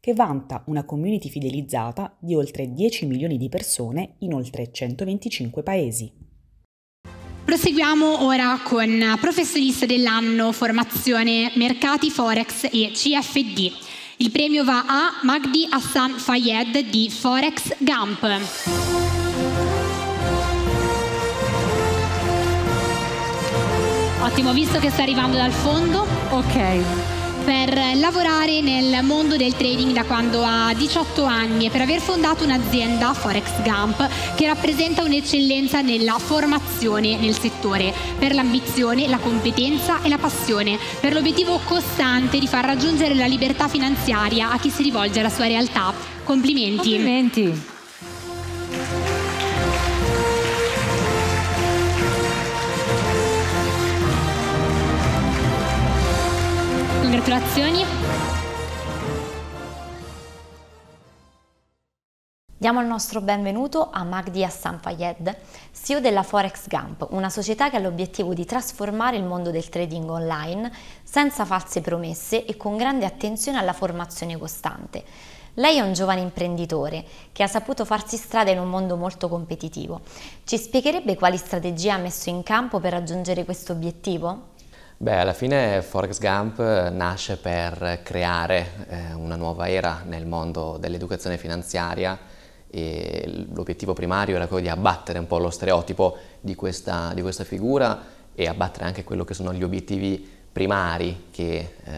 che vanta una community fidelizzata di oltre 10 milioni di persone in oltre 125 paesi. Proseguiamo ora con professionista dell'anno, formazione, mercati, forex e CFD. Il premio va a Magdi Hassan Fayed di Forex Gump. Ottimo, visto che sta arrivando dal fondo. Ok per lavorare nel mondo del trading da quando ha 18 anni e per aver fondato un'azienda Forex Gump che rappresenta un'eccellenza nella formazione nel settore, per l'ambizione, la competenza e la passione, per l'obiettivo costante di far raggiungere la libertà finanziaria a chi si rivolge alla sua realtà. Complimenti. Complimenti. Considerazioni? Diamo il nostro benvenuto a Magdi Hassan Fayed, CEO della Forex Gump, una società che ha l'obiettivo di trasformare il mondo del trading online senza false promesse e con grande attenzione alla formazione costante. Lei è un giovane imprenditore che ha saputo farsi strada in un mondo molto competitivo. Ci spiegherebbe quali strategie ha messo in campo per raggiungere questo obiettivo? Beh, alla fine Forex Gump eh, nasce per creare eh, una nuova era nel mondo dell'educazione finanziaria e l'obiettivo primario era quello di abbattere un po' lo stereotipo di questa, di questa figura e abbattere anche quello che sono gli obiettivi primari che eh,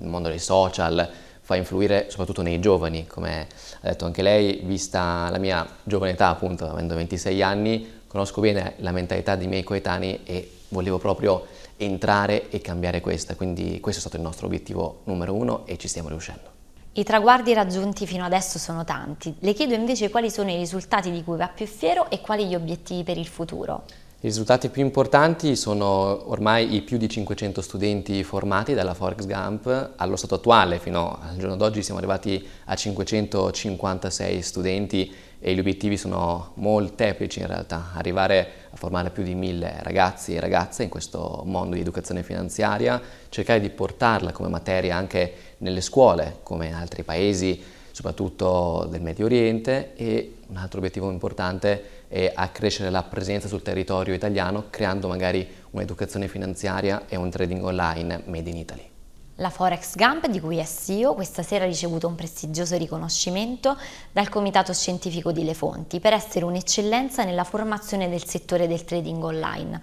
il mondo dei social fa influire soprattutto nei giovani, come ha detto anche lei, vista la mia giovane età appunto, avendo 26 anni, conosco bene la mentalità dei miei coetanei e volevo proprio entrare e cambiare questa, quindi questo è stato il nostro obiettivo numero uno e ci stiamo riuscendo. I traguardi raggiunti fino adesso sono tanti, le chiedo invece quali sono i risultati di cui va più fiero e quali gli obiettivi per il futuro. I risultati più importanti sono ormai i più di 500 studenti formati dalla Forex Volksgamp allo stato attuale, fino al giorno d'oggi siamo arrivati a 556 studenti e gli obiettivi sono molteplici in realtà, arrivare a formare più di mille ragazzi e ragazze in questo mondo di educazione finanziaria, cercare di portarla come materia anche nelle scuole, come in altri paesi, soprattutto del Medio Oriente e un altro obiettivo importante è accrescere la presenza sul territorio italiano creando magari un'educazione finanziaria e un trading online made in Italy. La Forex Gump, di cui è CEO, questa sera ha ricevuto un prestigioso riconoscimento dal Comitato Scientifico di Le Fonti per essere un'eccellenza nella formazione del settore del trading online.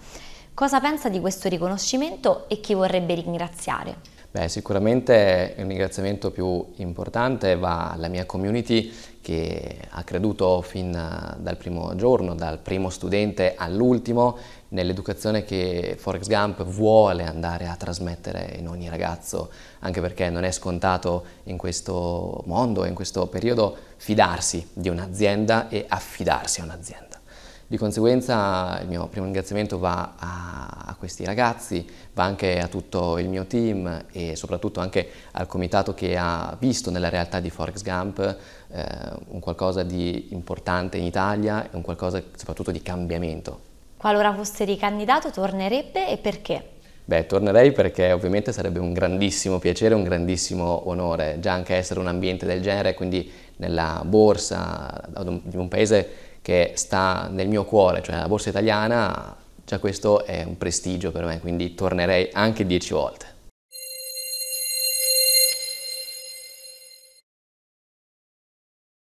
Cosa pensa di questo riconoscimento e chi vorrebbe ringraziare? Beh, sicuramente un ringraziamento più importante va alla mia community che ha creduto fin eh, dal primo giorno, dal primo studente all'ultimo, nell'educazione che Forex Gump vuole andare a trasmettere in ogni ragazzo, anche perché non è scontato in questo mondo, in questo periodo, fidarsi di un'azienda e affidarsi a un'azienda. Di conseguenza il mio primo ringraziamento va a, a, questi ragazzi, va anche a tutto il mio team e soprattutto anche al comitato che ha visto nella realtà di Forex Gump eh, un qualcosa di importante in Italia e un qualcosa soprattutto di cambiamento. Qualora fosse ricandidato tornerebbe e perché? Beh, tornerei perché ovviamente sarebbe un grandissimo piacere, un grandissimo onore, già anche essere un ambiente del genere, quindi nella borsa di un paese che sta nel mio cuore, cioè la borsa italiana, già questo è un prestigio per me, quindi tornerei anche dieci volte.